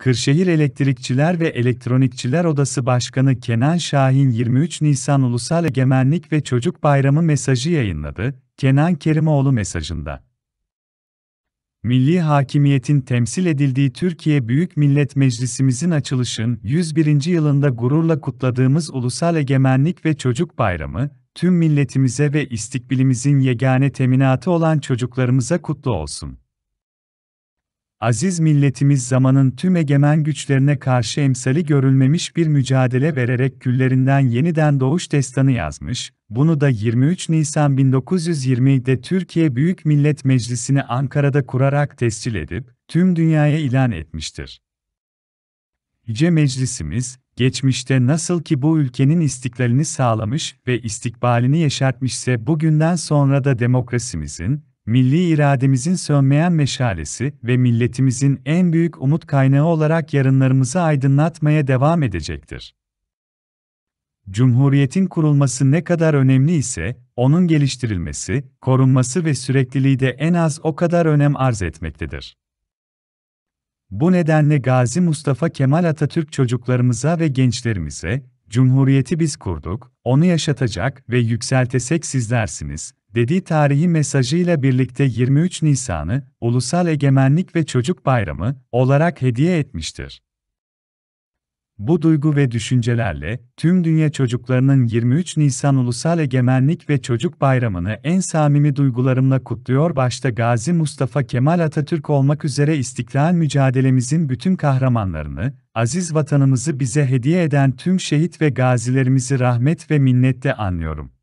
Kırşehir Elektrikçiler ve Elektronikçiler Odası Başkanı Kenan Şahin 23 Nisan Ulusal Egemenlik ve Çocuk Bayramı mesajı yayınladı, Kenan Kerimoğlu mesajında. Milli hakimiyetin temsil edildiği Türkiye Büyük Millet Meclisimizin açılışın 101. yılında gururla kutladığımız Ulusal Egemenlik ve Çocuk Bayramı, tüm milletimize ve istikbilimizin yegane teminatı olan çocuklarımıza kutlu olsun. Aziz milletimiz zamanın tüm egemen güçlerine karşı emsali görülmemiş bir mücadele vererek küllerinden yeniden doğuş destanı yazmış, bunu da 23 Nisan 1920'de Türkiye Büyük Millet Meclisi'ni Ankara'da kurarak tescil edip, tüm dünyaya ilan etmiştir. Yüce Meclisimiz, geçmişte nasıl ki bu ülkenin istiklalini sağlamış ve istikbalini yeşertmişse bugünden sonra da demokrasimizin, milli irademizin sönmeyen meşalesi ve milletimizin en büyük umut kaynağı olarak yarınlarımızı aydınlatmaya devam edecektir. Cumhuriyetin kurulması ne kadar önemli ise, onun geliştirilmesi, korunması ve sürekliliği de en az o kadar önem arz etmektedir. Bu nedenle Gazi Mustafa Kemal Atatürk çocuklarımıza ve gençlerimize, Cumhuriyeti biz kurduk, onu yaşatacak ve yükseltesek sizlersiniz, dediği tarihi mesajıyla birlikte 23 Nisan'ı Ulusal Egemenlik ve Çocuk Bayramı olarak hediye etmiştir. Bu duygu ve düşüncelerle tüm dünya çocuklarının 23 Nisan Ulusal Egemenlik ve Çocuk Bayramı'nı en samimi duygularımla kutluyor. Başta Gazi Mustafa Kemal Atatürk olmak üzere istiklal mücadelemizin bütün kahramanlarını, aziz vatanımızı bize hediye eden tüm şehit ve gazilerimizi rahmet ve minnetle anlıyorum.